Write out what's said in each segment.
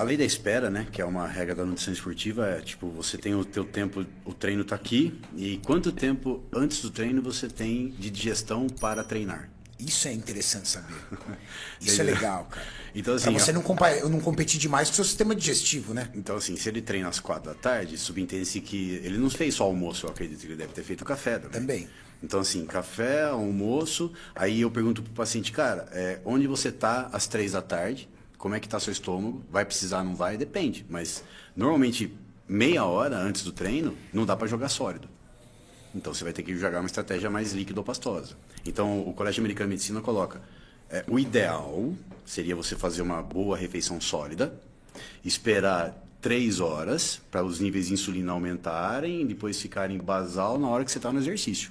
A lei da espera, né, que é uma regra da nutrição esportiva, é tipo, você tem o teu tempo, o treino está aqui, e quanto tempo antes do treino você tem de digestão para treinar? Isso é interessante saber. Isso é legal, cara. Então, assim, pra você não, não competir demais com o seu sistema digestivo, né? Então, assim, se ele treina às quatro da tarde, subentende-se que ele não fez só almoço, eu acredito que ele deve ter feito café também. Também. Então, assim, café, almoço. Aí eu pergunto pro paciente, cara, é, onde você tá às três da tarde? como é que está seu estômago, vai precisar, não vai, depende. Mas normalmente meia hora antes do treino não dá para jogar sólido. Então você vai ter que jogar uma estratégia mais líquido ou pastosa. Então o Colégio Americano de Medicina coloca é, o ideal seria você fazer uma boa refeição sólida, esperar três horas para os níveis de insulina aumentarem e depois ficarem basal na hora que você está no exercício.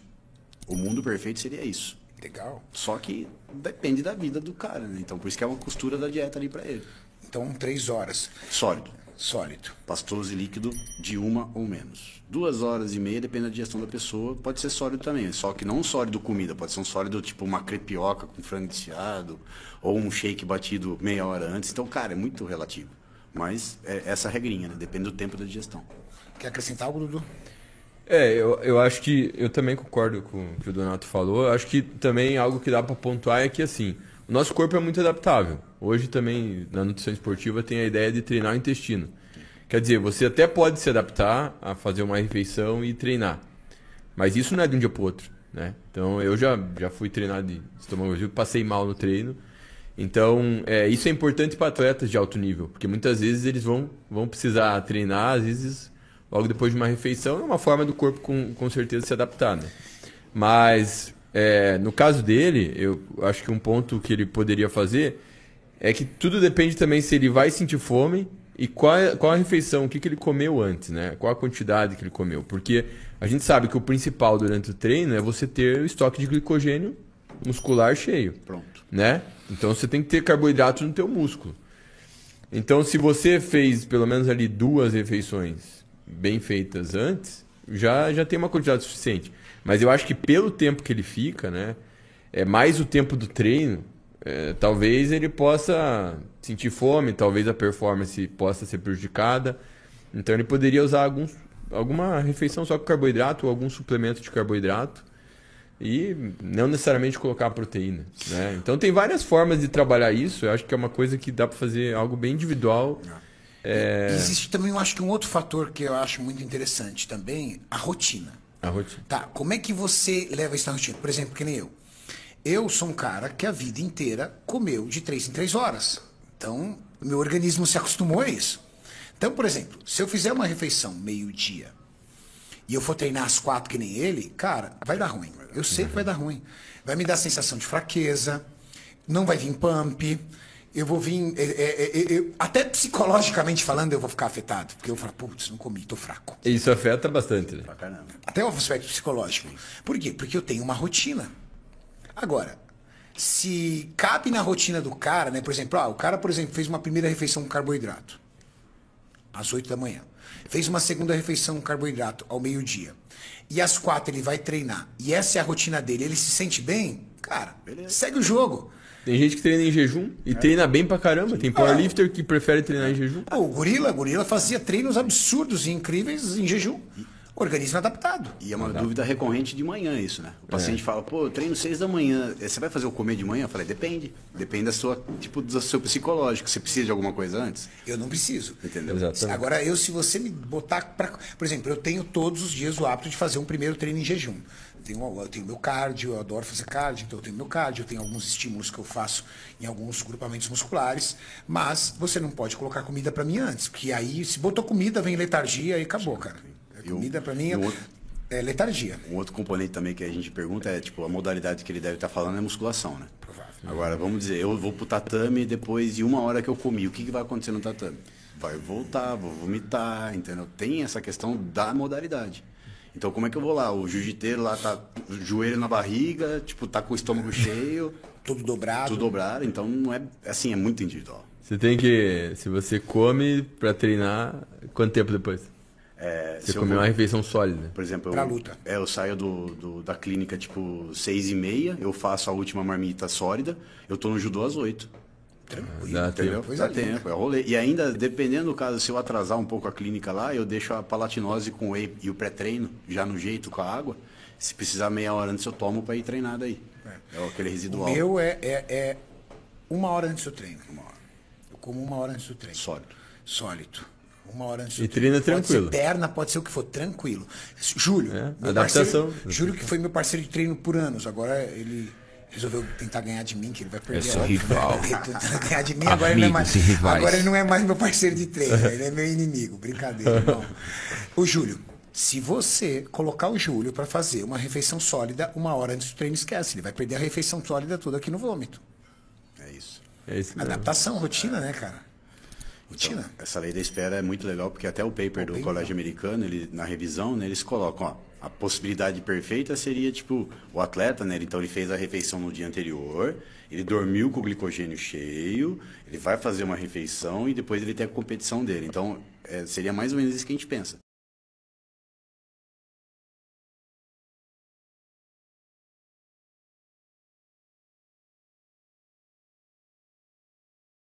O mundo perfeito seria isso. Legal. Só que depende da vida do cara, né? Então, por isso que é uma costura da dieta ali para ele. Então, três horas. Sólido. Sólido. Pastoso e líquido de uma ou menos. Duas horas e meia, depende da digestão da pessoa, pode ser sólido também. É só que não sólido comida, pode ser um sólido tipo uma crepioca com frango desfiado, ou um shake batido meia hora antes. Então, cara, é muito relativo. Mas é essa regrinha, né? Depende do tempo da digestão. Quer acrescentar algo, Dudu? É, eu, eu acho que eu também concordo com o que o Donato falou. Eu acho que também algo que dá para pontuar é que assim, o nosso corpo é muito adaptável. Hoje também na nutrição esportiva tem a ideia de treinar o intestino. Quer dizer, você até pode se adaptar a fazer uma refeição e treinar. Mas isso não é de um dia para outro, né? Então eu já, já fui treinar de estômago vazio, passei mal no treino. Então, é, isso é importante para atletas de alto nível, porque muitas vezes eles vão, vão precisar treinar, às vezes logo depois de uma refeição, é uma forma do corpo com, com certeza se adaptar, né? Mas é, no caso dele, eu acho que um ponto que ele poderia fazer é que tudo depende também se ele vai sentir fome e qual, é, qual a refeição, o que, que ele comeu antes, né? Qual a quantidade que ele comeu. Porque a gente sabe que o principal durante o treino é você ter o estoque de glicogênio muscular cheio. Pronto. Né? Então você tem que ter carboidrato no teu músculo. Então se você fez pelo menos ali duas refeições bem feitas antes, já, já tem uma quantidade suficiente. Mas eu acho que pelo tempo que ele fica, né? É mais o tempo do treino. É, talvez ele possa sentir fome, talvez a performance possa ser prejudicada. Então ele poderia usar alguns alguma refeição só com carboidrato ou algum suplemento de carboidrato e não necessariamente colocar proteína. Né? Então tem várias formas de trabalhar isso. Eu acho que é uma coisa que dá para fazer algo bem individual. Ah. É... Existe também, eu acho que um outro fator que eu acho muito interessante também, a rotina. A rotina. Tá, como é que você leva isso na rotina? Por exemplo, que nem eu. Eu sou um cara que a vida inteira comeu de 3 em 3 horas. Então, meu organismo se acostumou a isso. Então, por exemplo, se eu fizer uma refeição meio-dia e eu for treinar às quatro que nem ele, cara, vai dar ruim. Eu sei que vai dar ruim. Vai me dar sensação de fraqueza, não vai vir pump, eu vou vir. É, é, é, é até psicologicamente falando, eu vou ficar afetado. Porque eu falo, putz, não comi, tô fraco. Isso afeta bastante, né? Até o aspecto psicológico. Por quê? Porque eu tenho uma rotina. Agora, se cabe na rotina do cara, né? Por exemplo, ah, o cara, por exemplo, fez uma primeira refeição com carboidrato. Às 8 da manhã. Fez uma segunda refeição com carboidrato ao meio-dia. E às quatro ele vai treinar. E essa é a rotina dele. Ele se sente bem? Cara, Beleza. segue o jogo. Tem gente que treina em jejum e é. treina bem pra caramba. Tem powerlifter ah, que prefere treinar em jejum. Ah, o gorila, o gorila fazia treinos absurdos e incríveis em jejum. Organismo adaptado. E é uma adaptado. dúvida recorrente de manhã isso, né? O é. paciente é. fala, pô, eu treino seis da manhã, é, você vai fazer o comer de manhã? Eu falei, depende. Depende da sua, tipo, do seu psicológico. Você precisa de alguma coisa antes? Eu não preciso. Entendeu? Exatamente. Agora, eu, se você me botar pra... Por exemplo, eu tenho todos os dias o hábito de fazer um primeiro treino em jejum tenho, eu tenho meu cardio, eu adoro fazer cardio, então eu tenho meu cardio, eu tenho alguns estímulos que eu faço em alguns grupamentos musculares, mas você não pode colocar comida para mim antes, porque aí se botou comida, vem letargia e acabou, cara. A é comida para mim é, outro, é letargia. Um outro componente também que a gente pergunta é, tipo, a modalidade que ele deve estar tá falando é musculação, né? Provável. Agora, vamos dizer, eu vou pro tatame depois de uma hora que eu comi, o que, que vai acontecer no tatame? Vai voltar, vou vomitar, entendeu? Tem essa questão da modalidade. Então como é que eu vou lá? O jiu-jiteiro lá tá joelho na barriga, tipo, tá com o estômago cheio. Tudo dobrado. Tudo dobrado, então não é assim, é muito individual. Você tem que. Se você come pra treinar, quanto tempo depois? É, você come uma refeição sólida. Por exemplo, pra eu, luta. É, eu saio do, do, da clínica tipo seis e meia, eu faço a última marmita sólida, eu tô no judô às oito. Tranquilo, dá entendeu? Tempo. Dá tempo, é rolê. E ainda, dependendo do caso, se eu atrasar um pouco a clínica lá, eu deixo a palatinose com o whey e o pré-treino, já no jeito, com a água. Se precisar meia hora antes, eu tomo para ir treinar daí. É, é aquele residual. O meu é, é, é, uma hora antes do treino. Uma hora. Eu como uma hora antes do treino. Sólido. Sólido. Uma hora antes do e treino. E treina tranquilo. ser perna, pode ser o que for, tranquilo. Júlio. É, adaptação. Parceiro, Júlio, que foi meu parceiro de treino por anos, agora ele resolveu tentar ganhar de mim, que ele vai perder. é né? óbvio, rival. ganhar de mim, Amigos agora ele, não é mais, agora ele não é mais meu parceiro de treino, ele é meu inimigo. Brincadeira, irmão. O Júlio, se você colocar o Júlio para fazer uma refeição sólida uma hora antes do treino, esquece. Ele vai perder a refeição sólida toda aqui no vômito. É isso. É isso Adaptação, rotina, né, cara? Então, essa lei da espera é muito legal porque até o paper o do Colégio Americano, ele, na revisão, né, eles colocam, ó, a possibilidade perfeita seria tipo o atleta, né? Então ele fez a refeição no dia anterior, ele dormiu com o glicogênio cheio, ele vai fazer uma refeição e depois ele tem a competição dele. Então é, seria mais ou menos isso que a gente pensa.